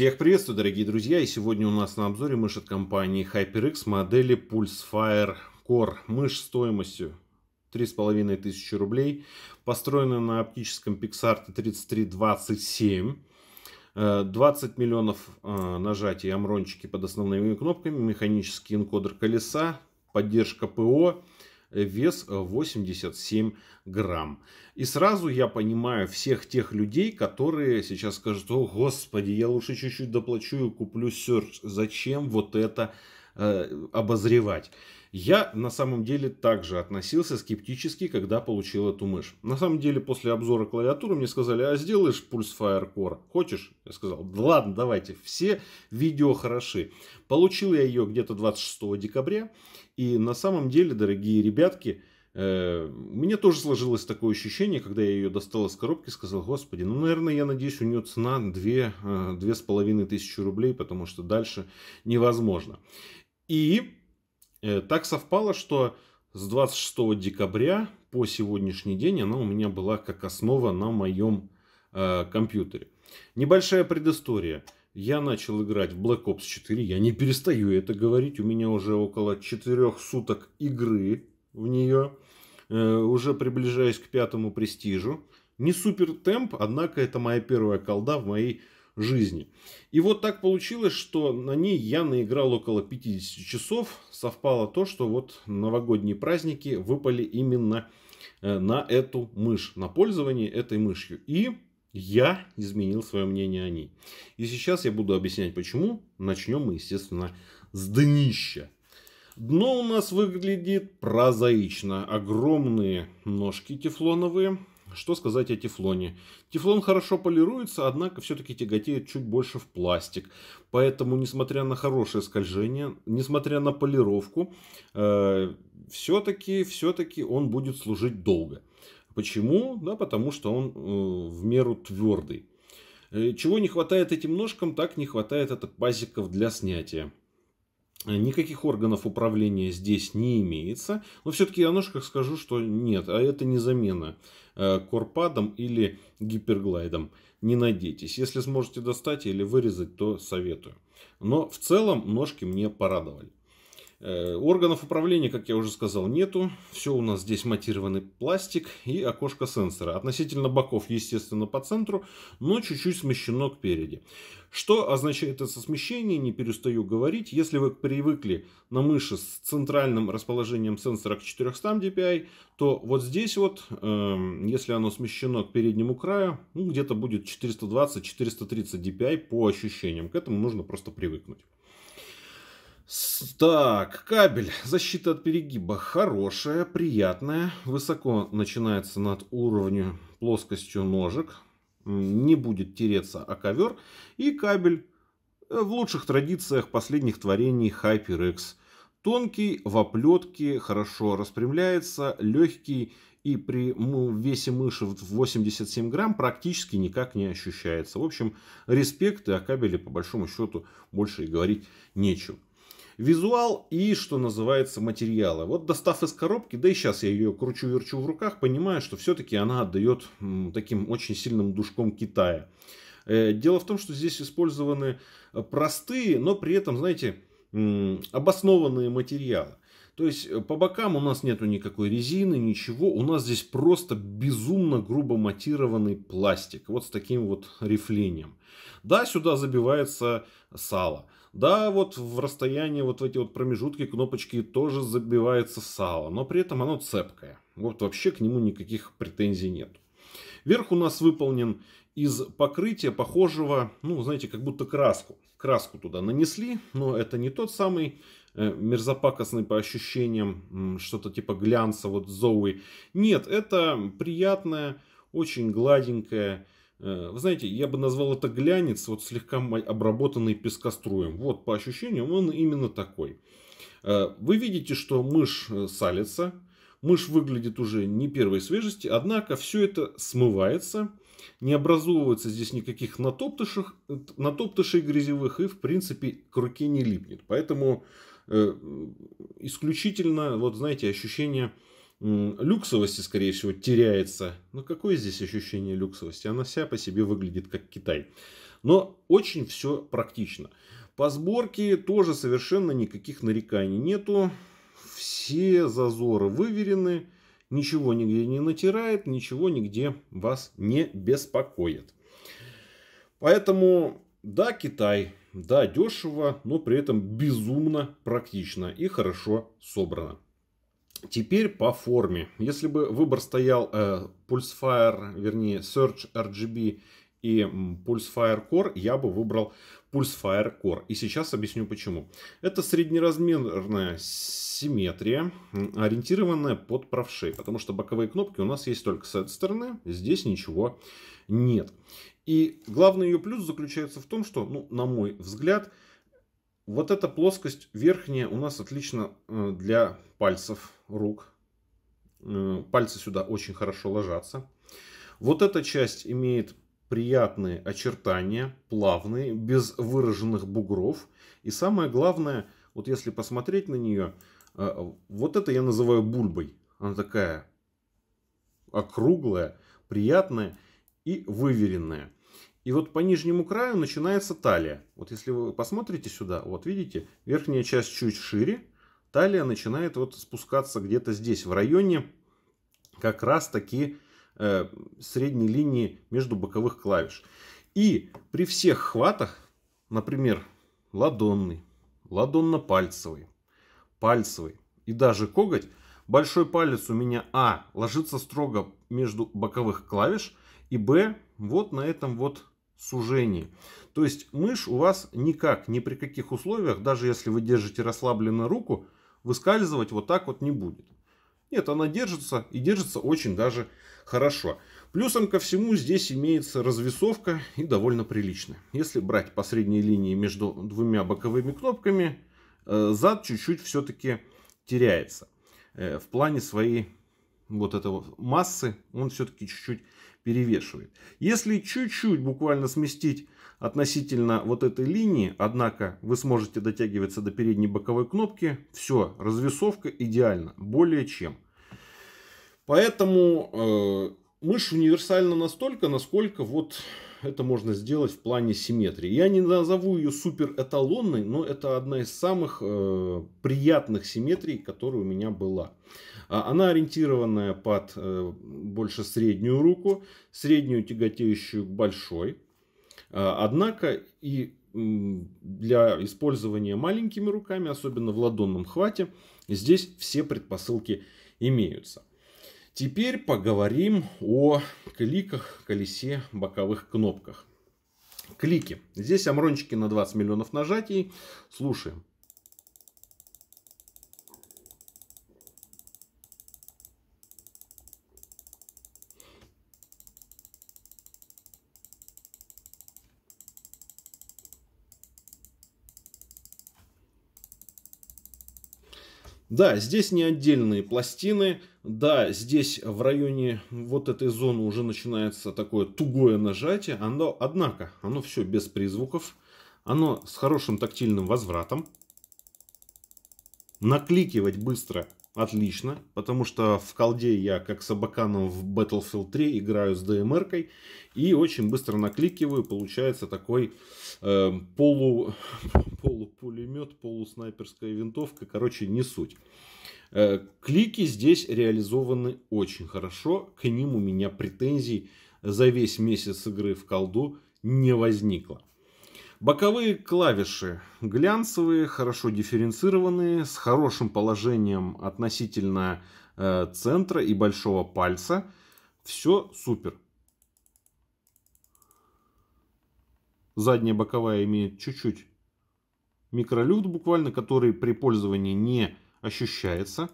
Всех приветствую, дорогие друзья, и сегодня у нас на обзоре мышь от компании HyperX модели Pulsefire Core. Мышь стоимостью 3500 рублей, построена на оптическом Pixart 3327. 20 э, миллионов э, нажатий амрончики под основными кнопками, механический энкодер колеса, поддержка ПО, вес 87 э, грамм. И сразу я понимаю всех тех людей, которые сейчас скажут, о господи, я лучше чуть-чуть доплачу и куплю серч. Зачем вот это Э, обозревать. Я на самом деле также относился скептически, когда получил эту мышь. На самом деле после обзора клавиатуры мне сказали, а сделаешь пульс Firecore? Хочешь? Я сказал, да ладно, давайте, все видео хороши. Получил я ее где-то 26 декабря. И на самом деле, дорогие ребятки, у э, меня тоже сложилось такое ощущение, когда я ее достал из коробки, сказал, господи, ну, наверное, я надеюсь, у нее цена 2, 2,5 э, тысячи рублей, потому что дальше невозможно. И э, так совпало, что с 26 декабря по сегодняшний день она у меня была как основа на моем э, компьютере. Небольшая предыстория. Я начал играть в Black Ops 4. Я не перестаю это говорить. У меня уже около 4 суток игры в нее. Э, уже приближаюсь к пятому престижу. Не супер темп, однако это моя первая колда в моей жизни. И вот так получилось, что на ней я наиграл около 50 часов. Совпало то, что вот новогодние праздники выпали именно э, на эту мышь, на пользование этой мышью. И я изменил свое мнение о ней. И сейчас я буду объяснять почему. Начнем мы, естественно, с днища. Дно у нас выглядит прозаично. Огромные ножки тефлоновые, что сказать о тефлоне? Тефлон хорошо полируется, однако все-таки тяготеет чуть больше в пластик. Поэтому, несмотря на хорошее скольжение, несмотря на полировку, э, все-таки все он будет служить долго. Почему? Да, потому что он э, в меру твердый. Э, чего не хватает этим ножкам, так не хватает это пазиков для снятия. Никаких органов управления здесь не имеется. Но все-таки я ножках скажу, что нет, а это не замена э, корпадом или гиперглайдом. Не надейтесь. Если сможете достать или вырезать, то советую. Но в целом ножки мне порадовали. Э, органов управления, как я уже сказал, нету. Все у нас здесь матированный пластик и окошко сенсора. Относительно боков, естественно, по центру, но чуть-чуть смещено к переди. Что означает это смещение, не перестаю говорить. Если вы привыкли на мыши с центральным расположением сенсора к 400 dpi, то вот здесь вот, э, если оно смещено к переднему краю, ну, где-то будет 420-430 dpi по ощущениям. К этому нужно просто привыкнуть. Так, кабель. Защита от перегиба хорошая, приятная. Высоко начинается над уровнем плоскостью ножек. Не будет тереться о ковер. И кабель э, в лучших традициях последних творений HyperX. Тонкий, в оплетке, хорошо распрямляется, легкий и при весе мыши в 87 грамм практически никак не ощущается. В общем, респект и о кабеле по большому счету больше и говорить нечего. Визуал и, что называется, материалы. Вот достав из коробки, да и сейчас я ее кручу-верчу в руках, понимаю, что все-таки она отдает таким очень сильным душком Китая. Э, дело в том, что здесь использованы э, простые, но при этом, знаете, обоснованные материалы. То есть э, по бокам у нас нету никакой резины, ничего. У нас здесь просто безумно грубо матированный пластик. Вот с таким вот рифлением. Да, сюда забивается сало. Да, вот в расстоянии вот в эти вот промежутки кнопочки тоже забивается сало, но при этом оно цепкое. Вот вообще к нему никаких претензий нет. Верх у нас выполнен из покрытия, похожего, ну, знаете, как будто краску. Краску туда нанесли, но это не тот самый э, мерзопакостный по ощущениям, что-то типа глянца, вот Зоуи. Нет, это приятная, очень гладенькая, Э, вы знаете, я бы назвал это глянец, вот слегка обработанный пескоструем. Вот, по ощущениям, он именно такой. Э, вы видите, что мышь э, салится, мышь выглядит уже не первой свежести, однако все это смывается, не образовывается здесь никаких натоптышей, натоптышей грязевых и, в принципе, к руке не липнет. Поэтому исключительно, вот знаете, ощущение люксовости, скорее всего, теряется. Но ну, какое здесь ощущение люксовости? Она вся по себе выглядит как Китай. Но очень все практично. По сборке тоже совершенно никаких нареканий нету. Все зазоры выверены. Ничего нигде не натирает, ничего нигде вас не беспокоит. Поэтому, да, Китай, да, дешево, но при этом безумно практично и хорошо собрано. Теперь по форме. Если бы выбор стоял э, Pulsefire, вернее Search RGB и Pulsefire Core, я бы выбрал Pulsefire Core. И сейчас объясню почему. Это среднеразмерная симметрия, ориентированная под правши, потому что боковые кнопки у нас есть только с этой стороны, здесь ничего нет. И главный ее плюс заключается в том, что, ну, на мой взгляд, вот эта плоскость верхняя у нас отлично э, для пальцев рук. Э, пальцы сюда очень хорошо ложатся. Вот эта часть имеет приятные очертания, плавные, без выраженных бугров. И самое главное, вот если посмотреть на нее, э, вот это я называю бульбой. Она такая округлая, приятная и выверенная. И вот по нижнему краю начинается талия. Вот если вы посмотрите сюда, вот видите, верхняя часть чуть шире, талия начинает вот спускаться где-то здесь, в районе как раз таки э, средней линии между боковых клавиш. И при всех хватах, например, ладонный, ладонно-пальцевый, пальцевый и даже коготь, большой палец у меня А ложится строго между боковых клавиш и Б вот на этом вот сужении. То есть мышь у вас никак, ни при каких условиях, даже если вы держите расслабленную руку, выскальзывать вот так вот не будет. Нет, она держится и держится очень даже хорошо. Плюсом ко всему здесь имеется развесовка и довольно приличная. Если брать по средней линии между двумя боковыми кнопками, э, зад чуть-чуть все-таки теряется. Э, в плане своей вот этого массы он все-таки чуть-чуть перевешивает. Если чуть-чуть буквально сместить относительно вот этой линии, однако вы сможете дотягиваться до передней боковой кнопки, все, развесовка идеально, более чем. Поэтому э, мышь универсальна настолько, насколько вот это можно сделать в плане симметрии. Я не назову ее супер эталонной, но это одна из самых э, приятных симметрий, которая у меня была. А, она ориентированная под э, больше среднюю руку, среднюю тяготеющую к большой. А, однако и для использования маленькими руками, особенно в ладонном хвате, здесь все предпосылки имеются. Теперь поговорим о кликах, колесе, боковых кнопках. Клики. Здесь амрончики на 20 миллионов нажатий. Слушаем. Да, здесь не отдельные пластины, да, здесь в районе вот этой зоны уже начинается такое тугое нажатие, оно, однако оно все без призвуков, оно с хорошим тактильным возвратом. Накликивать быстро Отлично, потому что в колде я как с Абаканом в Battlefield 3 играю с ДМРкой и очень быстро накликиваю, получается такой э, полу, полупулемет, полуснайперская винтовка, короче, не суть. Э, клики здесь реализованы очень хорошо, к ним у меня претензий за весь месяц игры в колду не возникло. Боковые клавиши глянцевые, хорошо дифференцированные, с хорошим положением относительно э, центра и большого пальца. Все супер. Задняя боковая имеет чуть-чуть микролюфт буквально, который при пользовании не ощущается.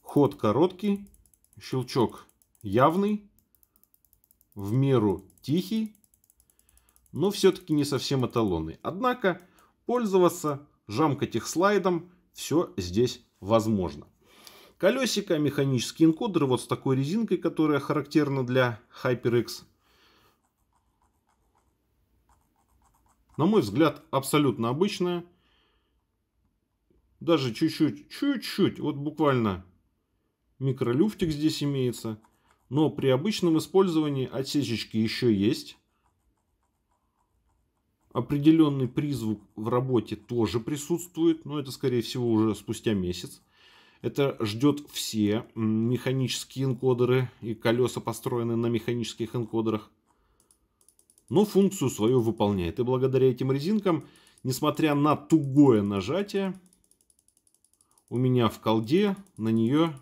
Ход короткий, щелчок явный, в меру тихий но все-таки не совсем эталонный. Однако пользоваться, жамкать их слайдом, все здесь возможно. Колесико, механический энкодеры вот с такой резинкой, которая характерна для HyperX. На мой взгляд, абсолютно обычная. Даже чуть-чуть, чуть-чуть, вот буквально микролюфтик здесь имеется. Но при обычном использовании отсечечки еще есть определенный призвук в работе тоже присутствует, но это, скорее всего, уже спустя месяц. Это ждет все механические энкодеры и колеса построены на механических энкодерах. Но функцию свою выполняет. И благодаря этим резинкам, несмотря на тугое нажатие, у меня в колде на нее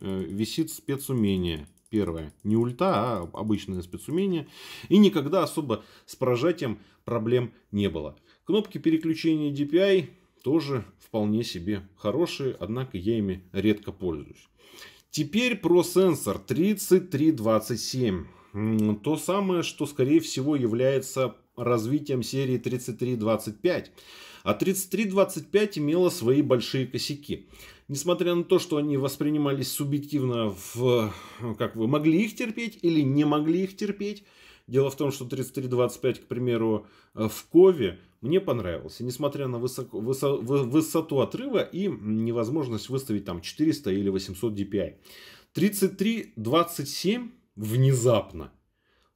э, висит спецумение – первое. Не ульта, а обычное спецумение. И никогда особо с прожатием проблем не было. Кнопки переключения DPI тоже вполне себе хорошие, однако я ими редко пользуюсь. Теперь про сенсор 3327. То самое, что скорее всего является развитием серии 3325. А 3325 имела свои большие косяки. Несмотря на то, что они воспринимались субъективно, в, ну, как вы могли их терпеть или не могли их терпеть, Дело в том, что 3325, к примеру, э, в Кове мне понравился, несмотря на высоко, высо, высоту отрыва и невозможность выставить там 400 или 800 DPI. 3327 внезапно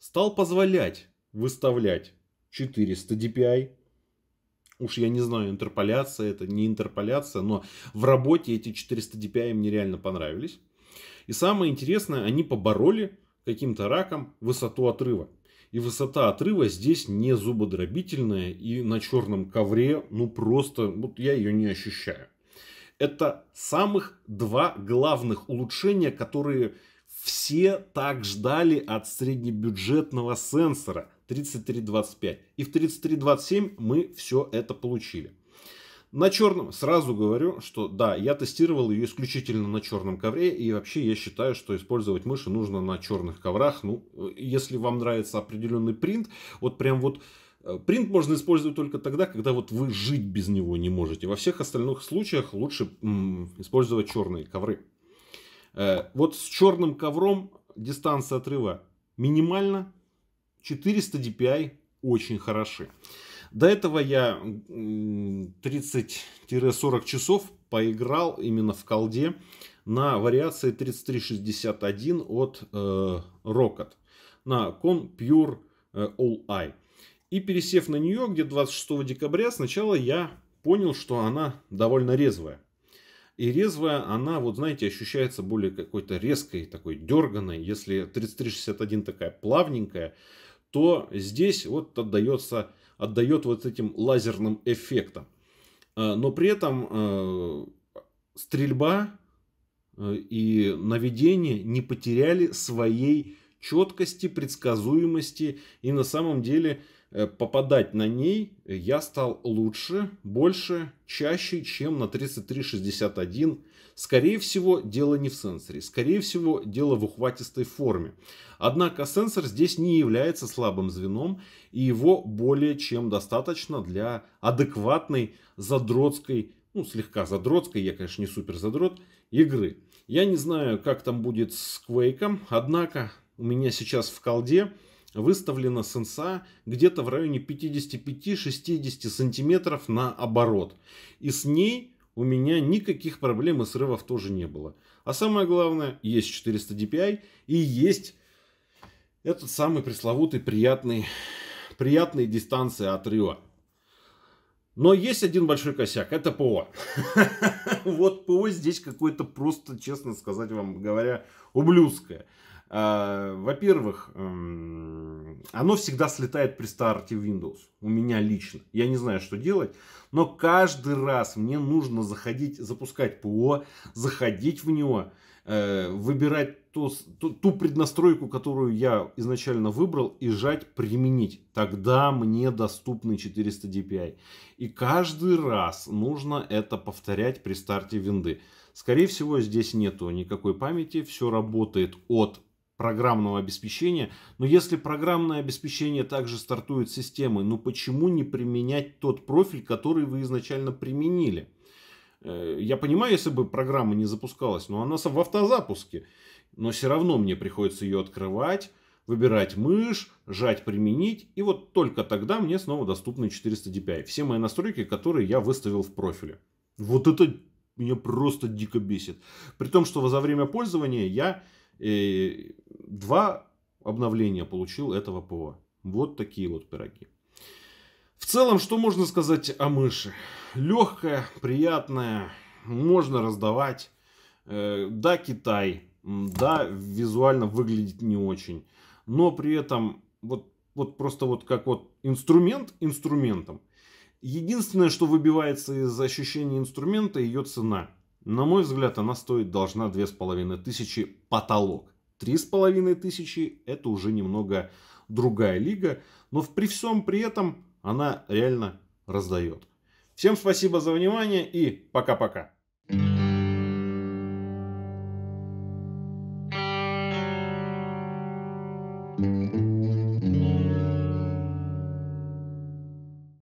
стал позволять выставлять 400 DPI, Уж я не знаю, интерполяция это, не интерполяция, но в работе эти 400 DPI мне реально понравились. И самое интересное, они побороли каким-то раком высоту отрыва. И высота отрыва здесь не зубодробительная и на черном ковре, ну просто, вот я ее не ощущаю. Это самых два главных улучшения, которые все так ждали от среднебюджетного сенсора – 33.25. И в 33.27 мы все это получили. На черном сразу говорю, что да, я тестировал ее исключительно на черном ковре. И вообще я считаю, что использовать мыши нужно на черных коврах. Ну, если вам нравится определенный принт, вот прям вот э, Принт можно использовать только тогда, когда вот вы жить без него не можете. Во всех остальных случаях лучше м, использовать черные ковры. Э, вот с черным ковром дистанция отрыва минимальна, 400 DPI очень хороши. До этого я 30-40 часов поиграл именно в колде на вариации 3361 от э, Rocket на Compure э, All Eye. И пересев на нее, где 26 декабря, сначала я понял, что она довольно резвая. И резвая она, вот знаете, ощущается более какой-то резкой, такой дерганой. Если 3361 такая плавненькая, то здесь вот отдается, отдает вот этим лазерным эффектом. А, но при этом э, стрельба э, и наведение не потеряли своей четкости, предсказуемости и на самом деле Э, попадать на ней я стал лучше, больше, чаще, чем на 3361. Скорее всего, дело не в сенсоре. Скорее всего, дело в ухватистой форме. Однако сенсор здесь не является слабым звеном, и его более чем достаточно для адекватной задротской, ну слегка задротской, я, конечно, не супер задрот, игры. Я не знаю, как там будет с Квейком, однако у меня сейчас в колде выставлена сенса где-то в районе 55-60 сантиметров на оборот. И с ней у меня никаких проблем и срывов тоже не было. А самое главное, есть 400 DPI и есть этот самый пресловутый приятный, приятные дистанции от Рио. Но есть один большой косяк, это ПО. Вот ПО здесь какое-то просто, честно сказать вам говоря, ублюдское. Э, во-первых, эм, оно всегда слетает при старте Windows. У меня лично. Я не знаю, что делать. Но каждый раз мне нужно заходить, запускать ПО, заходить в него, э, выбирать ту, ту, ту преднастройку, которую я изначально выбрал, и жать «Применить». Тогда мне доступны 400 DPI. И каждый раз нужно это повторять при старте винды. Скорее всего, здесь нету никакой памяти. Все работает от программного обеспечения. Но если программное обеспечение также стартует системой, ну почему не применять тот профиль, который вы изначально применили? Э, я понимаю, если бы программа не запускалась, но она в автозапуске. Но все равно мне приходится ее открывать, выбирать мышь, жать применить. И вот только тогда мне снова доступны 400 DPI. Все мои настройки, которые я выставил в профиле. Вот это меня просто дико бесит. При том, что за время пользования я э, два обновления получил этого ПО. Вот такие вот пироги. В целом, что можно сказать о мыши? Легкая, приятная, можно раздавать. Э, да, Китай, да, визуально выглядит не очень. Но при этом вот, вот просто вот как вот инструмент инструментом. Единственное, что выбивается из ощущения инструмента, ее цена. На мой взгляд, она стоит должна 2500 потолок. Три с половиной тысячи – это уже немного другая лига, но при всем при этом она реально раздает. Всем спасибо за внимание и пока-пока.